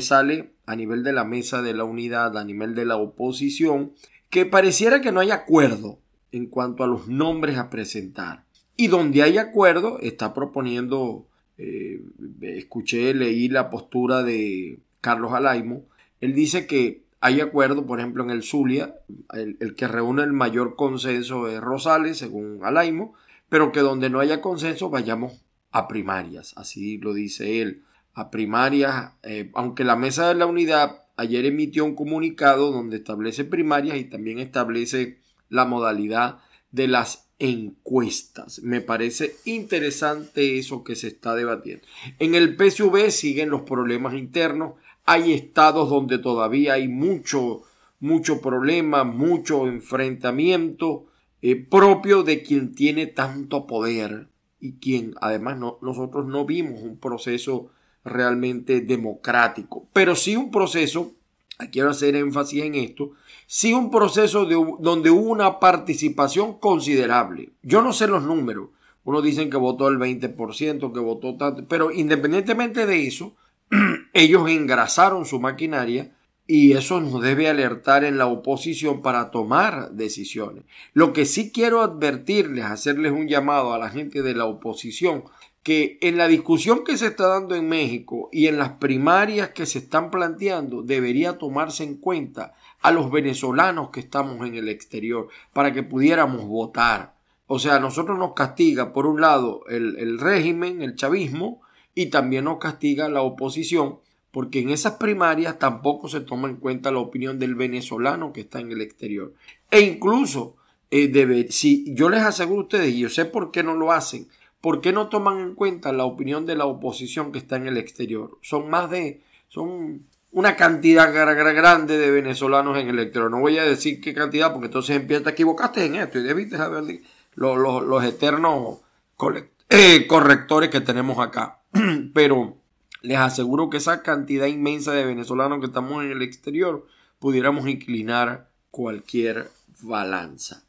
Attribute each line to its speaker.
Speaker 1: sale a nivel de la mesa de la unidad, a nivel de la oposición, que pareciera que no hay acuerdo en cuanto a los nombres a presentar. Y donde hay acuerdo, está proponiendo, eh, escuché, leí la postura de Carlos Alaimo, él dice que hay acuerdo, por ejemplo, en el Zulia, el, el que reúne el mayor consenso es Rosales, según Alaimo, pero que donde no haya consenso vayamos a primarias, así lo dice él a primarias, eh, aunque la mesa de la unidad ayer emitió un comunicado donde establece primarias y también establece la modalidad de las encuestas. Me parece interesante eso que se está debatiendo. En el PSV siguen los problemas internos. Hay estados donde todavía hay mucho, mucho problema, mucho enfrentamiento eh, propio de quien tiene tanto poder y quien además nosotros no vimos un proceso realmente democrático, pero sí un proceso, quiero hacer énfasis en esto, sí un proceso de, donde hubo una participación considerable. Yo no sé los números, uno dicen que votó el 20%, que votó tanto, pero independientemente de eso, ellos engrasaron su maquinaria y eso nos debe alertar en la oposición para tomar decisiones. Lo que sí quiero advertirles, hacerles un llamado a la gente de la oposición, que en la discusión que se está dando en México y en las primarias que se están planteando debería tomarse en cuenta a los venezolanos que estamos en el exterior para que pudiéramos votar. O sea, nosotros nos castiga por un lado el, régimen, el chavismo, y también nos castiga la oposición, porque en esas primarias tampoco se toma en cuenta la opinión del venezolano que está en el exterior. E incluso, eh, si yo les aseguro a ustedes, y yo sé por qué no lo hacen, ¿Por qué no toman en cuenta la opinión de la oposición que está en el exterior? Son más de... son una cantidad grande de venezolanos en el exterior. No voy a decir qué cantidad porque entonces empieza, a equivocaste en esto y debiste saber los, los, eternos eh, correctores que tenemos acá. Pero les aseguro que esa cantidad inmensa de venezolanos que estamos en el exterior pudiéramos inclinar cualquier balanza.